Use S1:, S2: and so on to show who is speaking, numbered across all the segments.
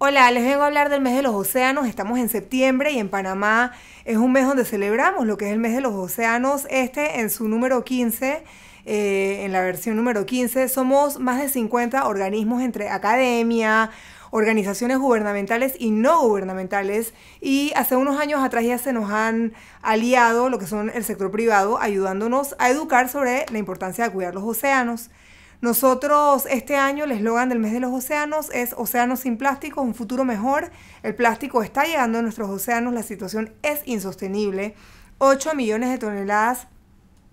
S1: Hola, les vengo a hablar del mes de los océanos. Estamos en septiembre y en Panamá es un mes donde celebramos lo que es el mes de los océanos. Este en su número 15, eh, en la versión número 15, somos más de 50 organismos entre academia, organizaciones gubernamentales y no gubernamentales. Y hace unos años atrás ya se nos han aliado lo que son el sector privado, ayudándonos a educar sobre la importancia de cuidar los océanos. Nosotros este año el eslogan del mes de los océanos es Océanos sin plástico, un futuro mejor. El plástico está llegando a nuestros océanos, la situación es insostenible. 8 millones de toneladas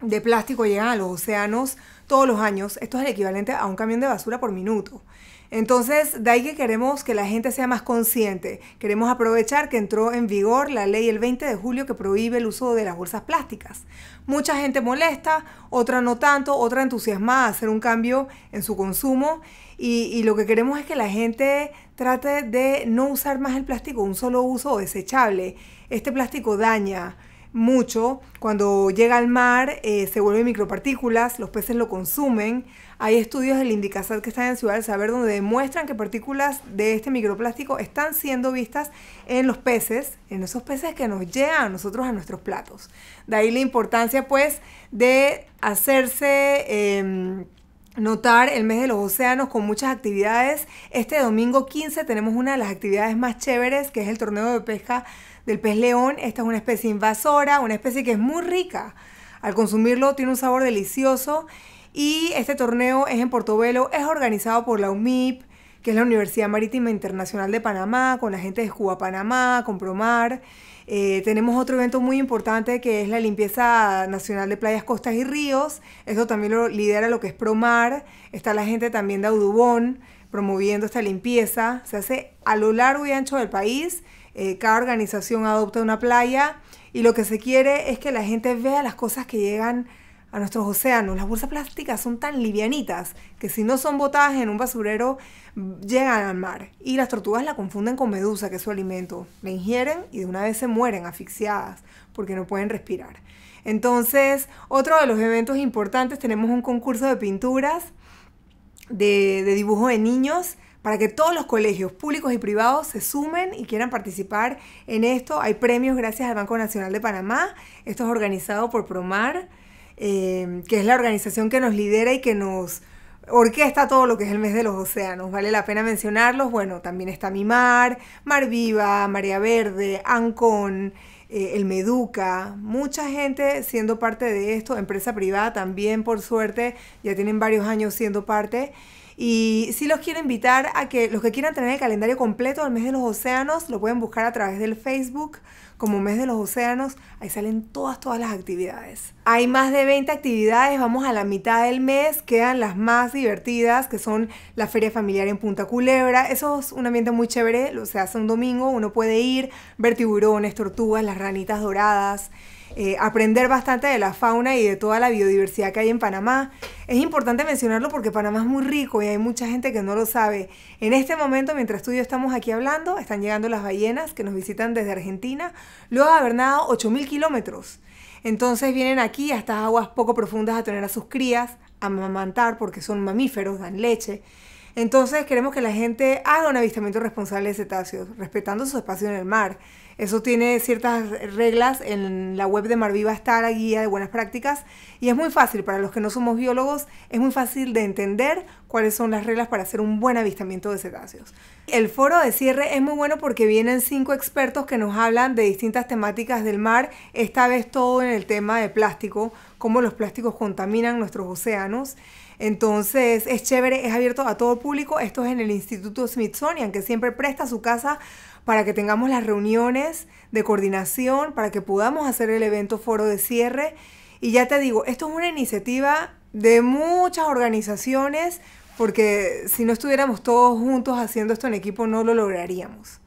S1: de plástico llegan a los océanos todos los años. Esto es el equivalente a un camión de basura por minuto. Entonces, de ahí que queremos que la gente sea más consciente. Queremos aprovechar que entró en vigor la ley el 20 de julio que prohíbe el uso de las bolsas plásticas. Mucha gente molesta, otra no tanto, otra entusiasmada a hacer un cambio en su consumo. Y, lo que queremos es que la gente trate de no usar más el plástico un solo uso desechable. Este plástico daña mucho. Cuando llega al mar eh, se vuelven micropartículas, los peces lo consumen. Hay estudios del Indicasat que están en Ciudad del Saber donde demuestran que partículas de este microplástico están siendo vistas en los peces, en esos peces que nos llegan a nosotros a nuestros platos. De ahí la importancia pues de hacerse... Em, notar el mes de los océanos con muchas actividades. Este domingo 15 tenemos una de las actividades más chéveres, que es el torneo de pesca del pez león. Esta es una especie invasora, una especie que es muy rica. Al consumirlo tiene un sabor delicioso y este torneo es en Portobelo, es organizado por la UMIP, que es la Universidad Marítima Internacional de Panamá, con la gente de Cuba Panamá, con Promar. Eh, tenemos otro evento muy importante que es la limpieza nacional de playas, costas y ríos. eso también lo lidera lo que es Promar. Está la gente también de Audubon promoviendo esta limpieza. Se hace a lo largo y ancho del país eh, cada organización adopta una playa y lo que se quiere es que la gente vea las cosas que llegan a nuestros océanos. Las bolsas plásticas son tan livianitas que si no son botadas en un basurero, llegan al mar. Y las tortugas la confunden con medusa, que es su alimento. La ingieren y de una vez se mueren asfixiadas porque no pueden respirar. Entonces, otro de los eventos importantes, tenemos un concurso de pinturas, de, de dibujo de niños para que todos los colegios públicos y privados se sumen y quieran participar en esto. Hay premios gracias al Banco Nacional de Panamá. Esto es organizado por Promar, eh, que es la organización que nos lidera y que nos orquesta todo lo que es el mes de los océanos. Vale la pena mencionarlos. Bueno, también está Mimar, Mar Viva, María Verde, Ancon. Eh, el Meduca, mucha gente siendo parte de esto, empresa privada también por suerte, ya tienen varios años siendo parte. Y si los quiero invitar a que los que quieran tener el calendario completo del mes de los océanos, lo pueden buscar a través del Facebook como mes de los océanos. Ahí salen todas, todas las actividades. Hay más de 20 actividades, vamos a la mitad del mes, quedan las más divertidas, que son la feria familiar en Punta Culebra. Eso es un ambiente muy chévere, o se hace un domingo, uno puede ir, ver tiburones, tortugas, las ranitas doradas. Eh, aprender bastante de la fauna y de toda la biodiversidad que hay en Panamá. Es importante mencionarlo porque Panamá es muy rico y hay mucha gente que no lo sabe. En este momento, mientras tú y yo estamos aquí hablando, están llegando las ballenas que nos visitan desde Argentina, luego de haber nadado 8.000 kilómetros. Entonces vienen aquí a estas aguas poco profundas a tener a sus crías, a amamantar porque son mamíferos, dan leche. Entonces queremos que la gente haga un avistamiento responsable de cetáceos, respetando su espacio en el mar. Eso tiene ciertas reglas en la web de Marviva está la guía de buenas prácticas y es muy fácil para los que no somos biólogos, es muy fácil de entender cuáles son las reglas para hacer un buen avistamiento de cetáceos. El foro de cierre es muy bueno porque vienen cinco expertos que nos hablan de distintas temáticas del mar, esta vez todo en el tema de plástico, cómo los plásticos contaminan nuestros océanos. Entonces es chévere, es abierto a todo público. Esto es en el Instituto Smithsonian, que siempre presta su casa para que tengamos las reuniones de coordinación, para que podamos hacer el evento foro de cierre. Y ya te digo, esto es una iniciativa de muchas organizaciones, porque si no estuviéramos todos juntos haciendo esto en equipo no lo lograríamos.